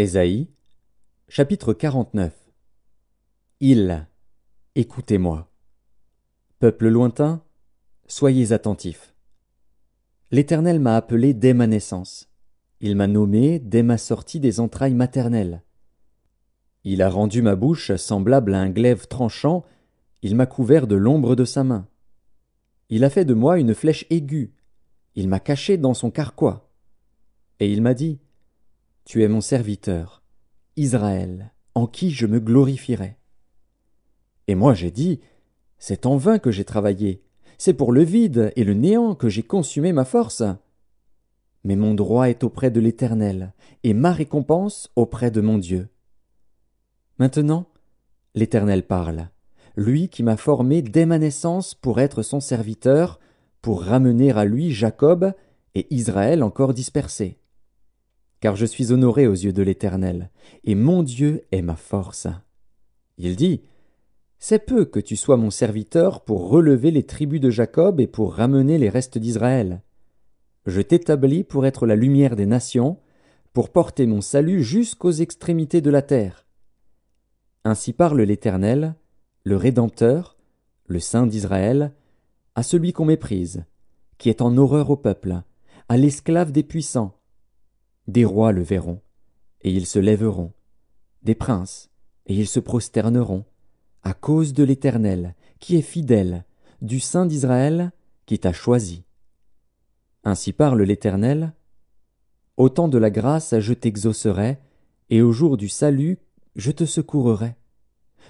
Ésaïe, chapitre 49. Il, écoutez-moi. Peuple lointain, soyez attentifs. L'Éternel m'a appelé dès ma naissance. Il m'a nommé dès ma sortie des entrailles maternelles. Il a rendu ma bouche semblable à un glaive tranchant, il m'a couvert de l'ombre de sa main. Il a fait de moi une flèche aiguë, il m'a caché dans son carquois. Et il m'a dit, tu es mon serviteur, Israël, en qui je me glorifierai. Et moi j'ai dit, C'est en vain que j'ai travaillé, c'est pour le vide et le néant que j'ai consumé ma force. Mais mon droit est auprès de l'Éternel, et ma récompense auprès de mon Dieu. Maintenant, l'Éternel parle, lui qui m'a formé dès ma naissance pour être son serviteur, pour ramener à lui Jacob et Israël encore dispersés car je suis honoré aux yeux de l'Éternel, et mon Dieu est ma force. Il dit. C'est peu que tu sois mon serviteur pour relever les tribus de Jacob et pour ramener les restes d'Israël. Je t'établis pour être la lumière des nations, pour porter mon salut jusqu'aux extrémités de la terre. Ainsi parle l'Éternel, le Rédempteur, le Saint d'Israël, à celui qu'on méprise, qui est en horreur au peuple, à l'esclave des puissants, des rois le verront, et ils se lèveront, des princes, et ils se prosterneront, à cause de l'Éternel, qui est fidèle, du Saint d'Israël, qui t'a choisi. Ainsi parle l'Éternel. Au temps de la grâce je t'exaucerai, et au jour du salut je te secourerai,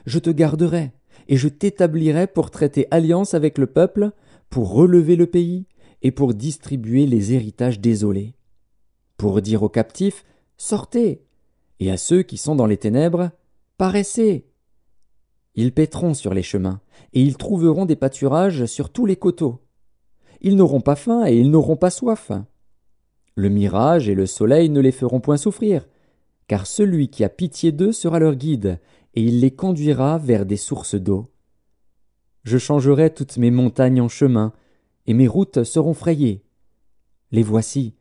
Je te garderai, et je t'établirai pour traiter alliance avec le peuple, pour relever le pays, et pour distribuer les héritages désolés pour dire aux captifs Sortez et à ceux qui sont dans les ténèbres Paraissez Ils péteront sur les chemins, et ils trouveront des pâturages sur tous les coteaux. Ils n'auront pas faim et ils n'auront pas soif. Le mirage et le soleil ne les feront point souffrir, car celui qui a pitié d'eux sera leur guide, et il les conduira vers des sources d'eau. Je changerai toutes mes montagnes en chemin, et mes routes seront frayées. Les voici,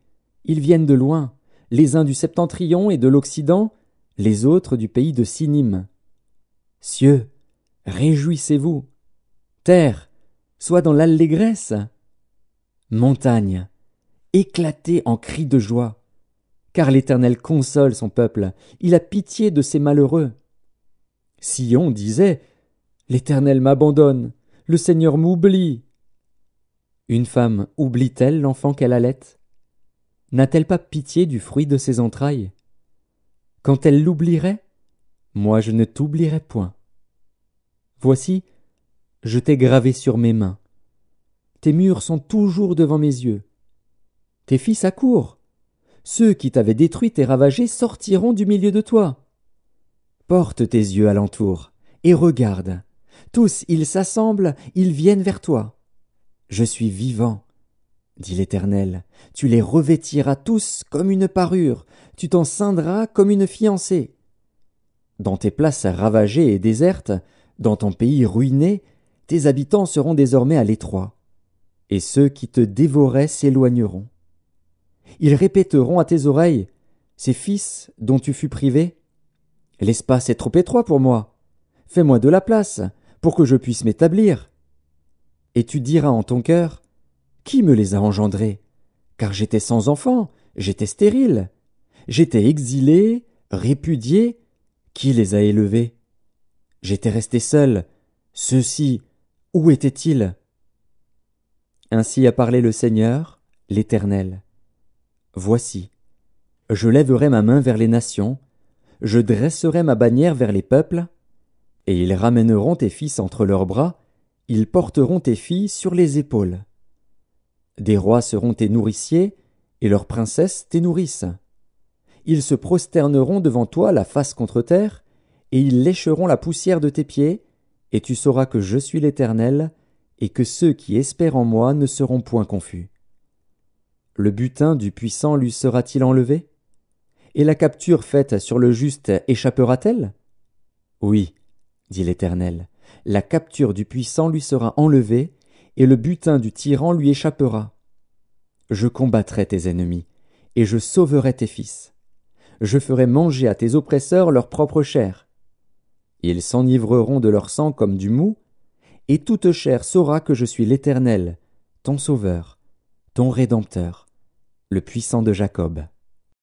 ils viennent de loin, les uns du septentrion et de l'Occident, les autres du pays de Sinim. Cieux, réjouissez-vous. Terre, sois dans l'allégresse. Montagne, éclatez en cris de joie. Car l'Éternel console son peuple, il a pitié de ses malheureux. Sion disait L'Éternel m'abandonne, le Seigneur m'oublie. Une femme oublie-t-elle l'enfant qu'elle allait n'a-t-elle pas pitié du fruit de ses entrailles Quand elle l'oublierait, moi je ne t'oublierai point. Voici, je t'ai gravé sur mes mains. Tes murs sont toujours devant mes yeux. Tes fils accourent. Ceux qui t'avaient détruit et ravagé sortiront du milieu de toi. Porte tes yeux alentour et regarde. Tous ils s'assemblent, ils viennent vers toi. Je suis vivant dit l'Éternel, tu les revêtiras tous comme une parure, tu t'en ceindras comme une fiancée. Dans tes places ravagées et désertes, dans ton pays ruiné, tes habitants seront désormais à l'étroit, et ceux qui te dévoraient s'éloigneront. Ils répéteront à tes oreilles, ces fils dont tu fus privé. L'espace est trop étroit pour moi. Fais-moi de la place, pour que je puisse m'établir. Et tu diras en ton cœur, qui me les a engendrés Car j'étais sans enfant, j'étais stérile, j'étais exilé, répudié. Qui les a élevés J'étais resté seul. Ceux-ci, où étaient-ils Ainsi a parlé le Seigneur, l'Éternel. Voici, je lèverai ma main vers les nations, je dresserai ma bannière vers les peuples, et ils ramèneront tes fils entre leurs bras, ils porteront tes filles sur les épaules. Des rois seront tes nourriciers, et leurs princesses tes nourrices. Ils se prosterneront devant toi la face contre terre, et ils lécheront la poussière de tes pieds, et tu sauras que je suis l'Éternel, et que ceux qui espèrent en moi ne seront point confus. Le butin du puissant lui sera-t-il enlevé Et la capture faite sur le juste échappera-t-elle Oui, dit l'Éternel, la capture du puissant lui sera enlevée, et le butin du tyran lui échappera. Je combattrai tes ennemis, et je sauverai tes fils. Je ferai manger à tes oppresseurs leur propre chair. Ils s'enivreront de leur sang comme du mou, et toute chair saura que je suis l'Éternel, ton Sauveur, ton Rédempteur, le puissant de Jacob.